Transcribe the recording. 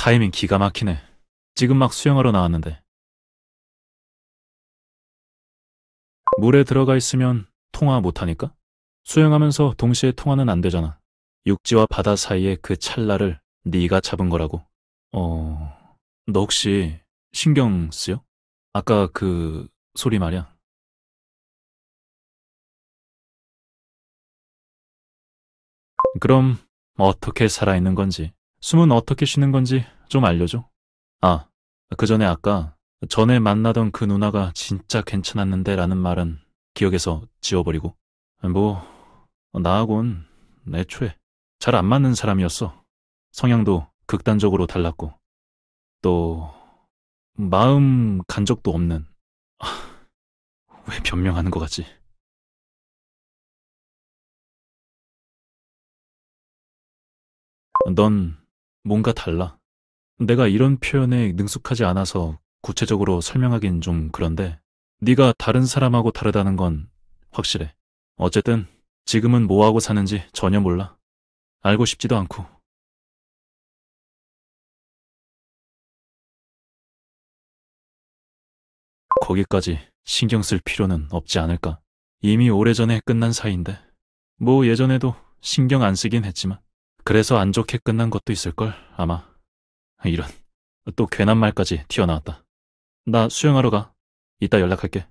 타이밍 기가 막히네. 지금 막 수영하러 나왔는데. 물에 들어가 있으면 통화 못하니까? 수영하면서 동시에 통화는 안 되잖아. 육지와 바다 사이의 그 찰나를 네가 잡은 거라고. 어... 너 혹시 신경 쓰여? 아까 그 소리 말이야. 그럼 어떻게 살아있는 건지 숨은 어떻게 쉬는 건지 좀 알려줘. 아, 그 전에 아까 전에 만나던 그 누나가 진짜 괜찮았는데 라는 말은 기억에서 지워버리고. 뭐, 나하곤 애초에 잘 안 맞는 사람이었어. 성향도 극단적으로 달랐고. 또, 마음 간적도 없는. 아, 왜 변명하는 것 같지? 넌 뭔가 달라. 내가 이런 표현에 능숙하지 않아서 구체적으로 설명하긴 좀 그런데 네가 다른 사람하고 다르다는 건 확실해. 어쨌든 지금은 뭐하고 사는지 전혀 몰라. 알고 싶지도 않고. 거기까지 신경 쓸 필요는 없지 않을까. 이미 오래전에 끝난 사이인데. 뭐 예전에도 신경 안 쓰긴 했지만. 그래서 안 좋게 끝난 것도 있을걸, 아마. 이런. 또 괜한 말까지 튀어나왔다. 나 수영하러 가. 이따 연락할게.